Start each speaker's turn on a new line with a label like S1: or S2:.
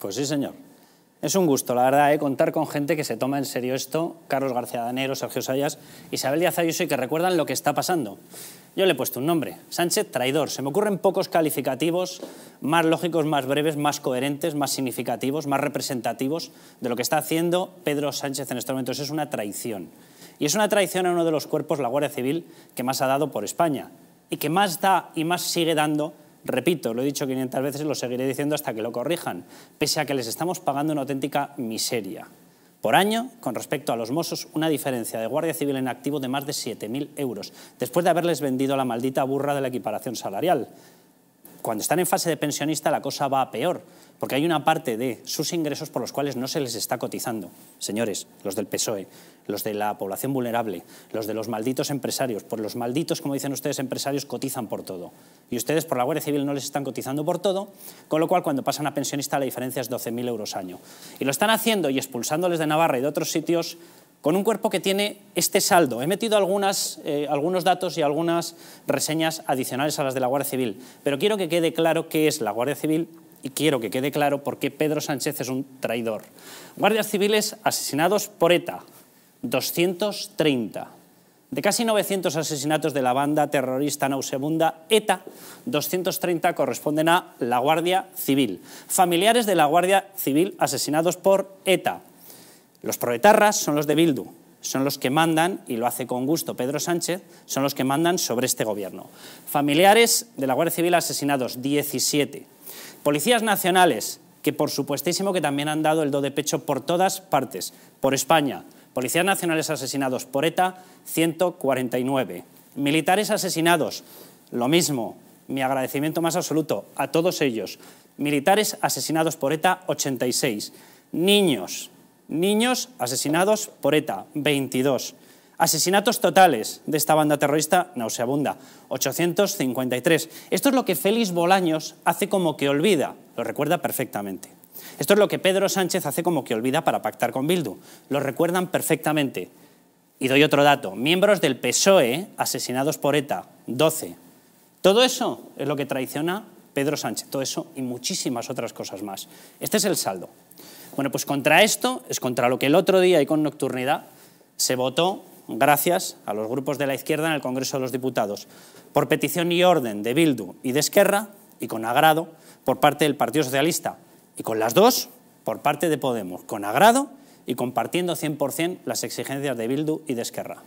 S1: Pues sí, señor. Es un gusto, la verdad, ¿eh? contar con gente que se toma en serio esto, Carlos García Danero, Sergio Sayas, Isabel Díaz Ayuso, y que recuerdan lo que está pasando. Yo le he puesto un nombre, Sánchez traidor. Se me ocurren pocos calificativos más lógicos, más breves, más coherentes, más significativos, más representativos de lo que está haciendo Pedro Sánchez en estos momentos. Es una traición. Y es una traición a uno de los cuerpos, la Guardia Civil, que más ha dado por España y que más da y más sigue dando Repito, lo he dicho 500 veces y lo seguiré diciendo hasta que lo corrijan, pese a que les estamos pagando una auténtica miseria. Por año, con respecto a los Mossos, una diferencia de Guardia Civil en activo de más de 7.000 euros, después de haberles vendido la maldita burra de la equiparación salarial cuando están en fase de pensionista la cosa va peor, porque hay una parte de sus ingresos por los cuales no se les está cotizando. Señores, los del PSOE, los de la población vulnerable, los de los malditos empresarios, por los malditos, como dicen ustedes, empresarios cotizan por todo. Y ustedes por la Guardia Civil no les están cotizando por todo, con lo cual cuando pasan a pensionista la diferencia es 12.000 euros al año. Y lo están haciendo y expulsándoles de Navarra y de otros sitios con un cuerpo que tiene este saldo. He metido eh, algunos datos y algunas reseñas adicionales a las de la Guardia Civil, pero quiero que quede claro qué es la Guardia Civil y quiero que quede claro por qué Pedro Sánchez es un traidor. Guardias civiles asesinados por ETA, 230. De casi 900 asesinatos de la banda terrorista nauseabunda ETA, 230 corresponden a la Guardia Civil. Familiares de la Guardia Civil asesinados por ETA, los proetarras son los de Bildu, son los que mandan, y lo hace con gusto Pedro Sánchez, son los que mandan sobre este gobierno. Familiares de la Guardia Civil asesinados, 17. Policías nacionales, que por supuestísimo que también han dado el do de pecho por todas partes, por España. Policías nacionales asesinados por ETA, 149. Militares asesinados, lo mismo. Mi agradecimiento más absoluto a todos ellos. Militares asesinados por ETA, 86. Niños, Niños asesinados por ETA, 22. Asesinatos totales de esta banda terrorista nauseabunda, 853. Esto es lo que Félix Bolaños hace como que olvida, lo recuerda perfectamente. Esto es lo que Pedro Sánchez hace como que olvida para pactar con Bildu. Lo recuerdan perfectamente. Y doy otro dato. Miembros del PSOE asesinados por ETA, 12. Todo eso es lo que traiciona Pedro Sánchez. Todo eso y muchísimas otras cosas más. Este es el saldo. Bueno, pues contra esto es contra lo que el otro día y con nocturnidad se votó gracias a los grupos de la izquierda en el Congreso de los Diputados, por petición y orden de Bildu y de Esquerra, y con agrado por parte del Partido Socialista, y con las dos por parte de Podemos, con agrado y compartiendo 100% las exigencias de Bildu y de Esquerra.